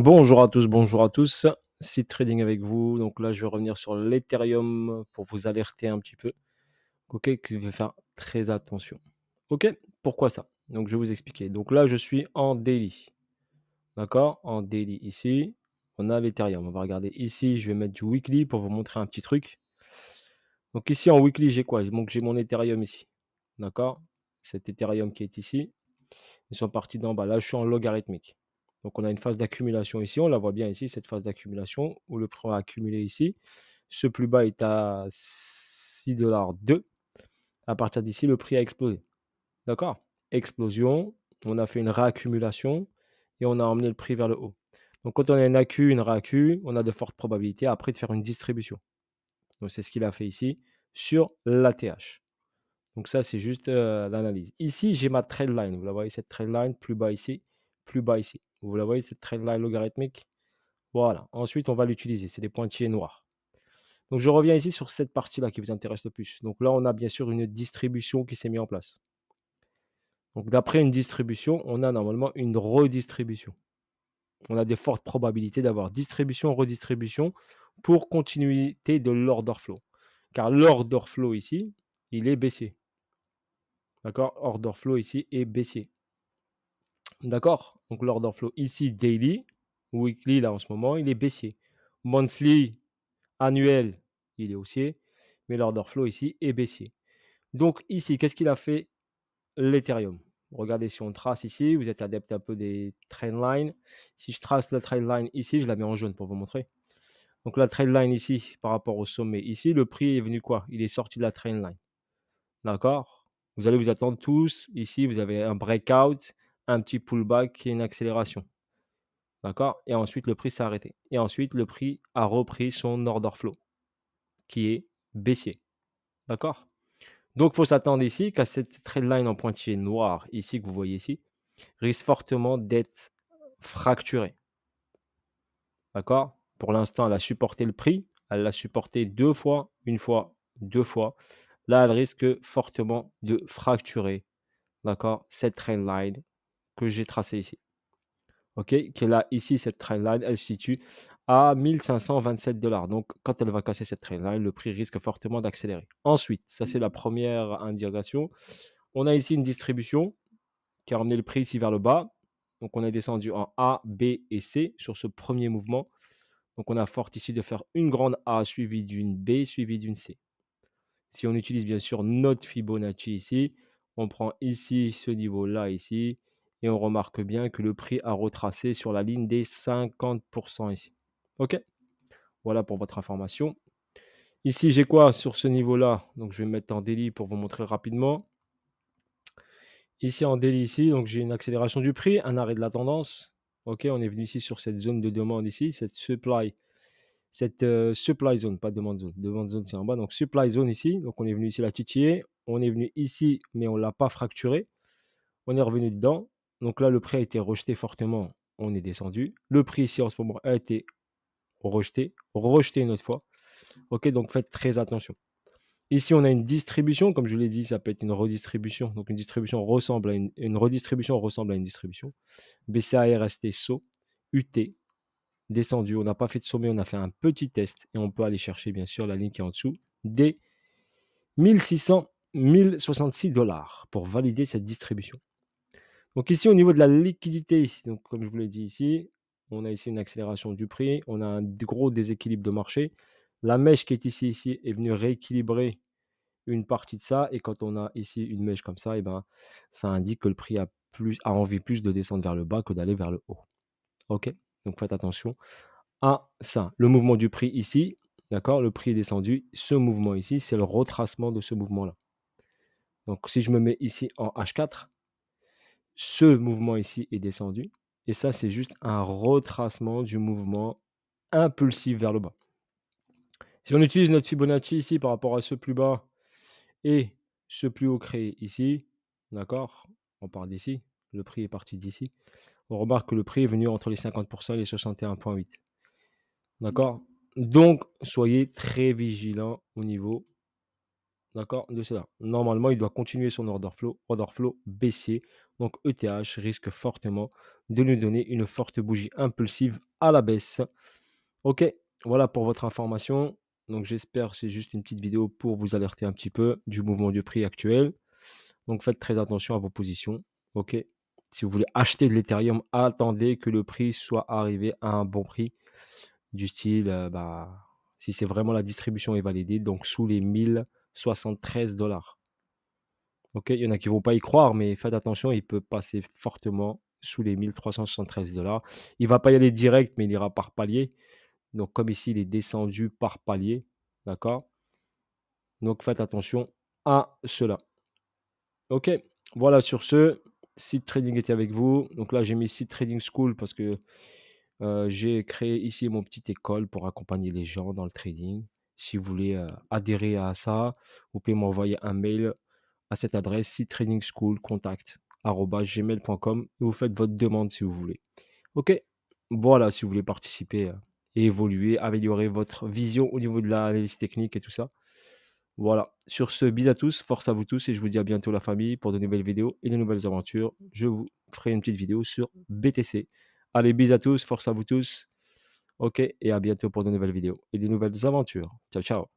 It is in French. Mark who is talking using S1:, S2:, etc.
S1: Bonjour à tous, bonjour à tous. si trading avec vous. Donc là, je vais revenir sur l'Ethereum pour vous alerter un petit peu. Ok, que je vais faire très attention. Ok, pourquoi ça Donc je vais vous expliquer. Donc là, je suis en daily. D'accord En daily ici, on a l'Ethereum. On va regarder ici, je vais mettre du weekly pour vous montrer un petit truc. Donc ici en weekly, j'ai quoi Donc j'ai mon Ethereum ici. D'accord Cet Ethereum qui est ici. Ils sont partis d'en bas. Là, je suis en logarithmique. Donc on a une phase d'accumulation ici, on la voit bien ici, cette phase d'accumulation où le prix a accumulé ici. Ce plus bas est à 6,2$. À partir d'ici, le prix a explosé. D'accord Explosion, on a fait une réaccumulation et on a emmené le prix vers le haut. Donc quand on a une acu, une racu on a de fortes probabilités après de faire une distribution. Donc c'est ce qu'il a fait ici sur l'ATH. Donc ça, c'est juste euh, l'analyse. Ici, j'ai ma trade line. Vous la voyez, cette trade line plus bas ici plus bas ici. Vous la voyez, cette traîne-là logarithmique. Voilà. Ensuite, on va l'utiliser. C'est des pointillés noirs. Donc, je reviens ici sur cette partie-là qui vous intéresse le plus. Donc là, on a bien sûr une distribution qui s'est mise en place. Donc, d'après une distribution, on a normalement une redistribution. On a de fortes probabilités d'avoir distribution, redistribution pour continuité de l'order flow. Car l'order flow ici, il est baissé. D'accord Order flow ici est baissé. D'accord Donc l'order flow ici, daily, weekly là en ce moment, il est baissier. Monthly, annuel, il est haussier, mais l'order flow ici est baissier. Donc ici, qu'est-ce qu'il a fait l'Ethereum Regardez si on trace ici, vous êtes adepte un peu des trend lines. Si je trace la trend line ici, je la mets en jaune pour vous montrer. Donc la trend line ici, par rapport au sommet ici, le prix est venu quoi Il est sorti de la trend line. D'accord Vous allez vous attendre tous. Ici, vous avez un breakout un petit pullback et une accélération. D'accord Et ensuite, le prix s'est arrêté. Et ensuite, le prix a repris son order flow, qui est baissier. D'accord Donc, il faut s'attendre ici qu'à cette trade line en pointillé noir, ici, que vous voyez ici, risque fortement d'être fracturée. D'accord Pour l'instant, elle a supporté le prix. Elle l'a supporté deux fois, une fois, deux fois. Là, elle risque fortement de fracturer. D'accord Cette trend line que j'ai tracé ici. OK qu'elle a ici, cette line elle se situe à 1527 dollars. Donc, quand elle va casser cette line le prix risque fortement d'accélérer. Ensuite, ça, c'est la première indication. On a ici une distribution qui a emmené le prix ici vers le bas. Donc, on est descendu en A, B et C sur ce premier mouvement. Donc, on a fort ici de faire une grande A suivie d'une B suivie d'une C. Si on utilise bien sûr notre Fibonacci ici, on prend ici ce niveau-là ici et on remarque bien que le prix a retracé sur la ligne des 50% ici. OK Voilà pour votre information. Ici, j'ai quoi sur ce niveau-là Donc, je vais mettre en délit pour vous montrer rapidement. Ici, en délit, ici, donc j'ai une accélération du prix, un arrêt de la tendance. OK, on est venu ici sur cette zone de demande ici, cette supply cette euh, supply zone, pas demande zone. Demande zone, c'est en bas. Donc, supply zone ici. Donc, on est venu ici la titiller. On est venu ici, mais on ne l'a pas fracturé. On est revenu dedans. Donc là, le prix a été rejeté fortement. On est descendu. Le prix ici en ce moment a été rejeté, rejeté une autre fois. Ok, donc faites très attention. Ici, on a une distribution, comme je l'ai dit, ça peut être une redistribution. Donc une distribution ressemble à une, redistribution ressemble à une distribution. BCA, RST, SO, UT, descendu. On n'a pas fait de sommet, on a fait un petit test et on peut aller chercher bien sûr la ligne qui est en dessous des 1600, 1066 dollars pour valider cette distribution. Donc ici, au niveau de la liquidité, donc comme je vous l'ai dit ici, on a ici une accélération du prix, on a un gros déséquilibre de marché. La mèche qui est ici, ici est venue rééquilibrer une partie de ça. Et quand on a ici une mèche comme ça, et eh ben, ça indique que le prix a, plus, a envie plus de descendre vers le bas que d'aller vers le haut. OK Donc faites attention à ça. Le mouvement du prix ici, d'accord Le prix est descendu. Ce mouvement ici, c'est le retracement de ce mouvement-là. Donc si je me mets ici en H4, ce mouvement ici est descendu. Et ça, c'est juste un retracement du mouvement impulsif vers le bas. Si on utilise notre Fibonacci ici par rapport à ce plus bas et ce plus haut créé ici, d'accord On part d'ici, le prix est parti d'ici. On remarque que le prix est venu entre les 50% et les 61,8. D'accord Donc, soyez très vigilant au niveau D'accord De cela. Normalement, il doit continuer son order flow, order flow baissier. Donc ETH risque fortement de nous donner une forte bougie impulsive à la baisse. Ok, voilà pour votre information. Donc j'espère c'est juste une petite vidéo pour vous alerter un petit peu du mouvement du prix actuel. Donc faites très attention à vos positions. Ok. Si vous voulez acheter de l'Ethereum, attendez que le prix soit arrivé à un bon prix. Du style, euh, bah, si c'est vraiment la distribution est validée, donc sous les 1000. 73 dollars. Ok, il y en a qui vont pas y croire, mais faites attention, il peut passer fortement sous les 1373 dollars. Il va pas y aller direct, mais il ira par palier. Donc, comme ici, il est descendu par palier. D'accord Donc, faites attention à cela. Ok, voilà sur ce. Site Trading était avec vous. Donc là, j'ai mis Site Trading School parce que euh, j'ai créé ici mon petite école pour accompagner les gens dans le trading si vous voulez euh, adhérer à ça, vous pouvez m'envoyer un mail à cette adresse si et vous faites votre demande si vous voulez. Ok, voilà si vous voulez participer euh, et évoluer, améliorer votre vision au niveau de l'analyse technique et tout ça. Voilà, sur ce, bis à tous, force à vous tous et je vous dis à bientôt la famille pour de nouvelles vidéos et de nouvelles aventures. Je vous ferai une petite vidéo sur BTC. Allez, bis à tous, force à vous tous. Ok, et à bientôt pour de nouvelles vidéos et de nouvelles aventures. Ciao, ciao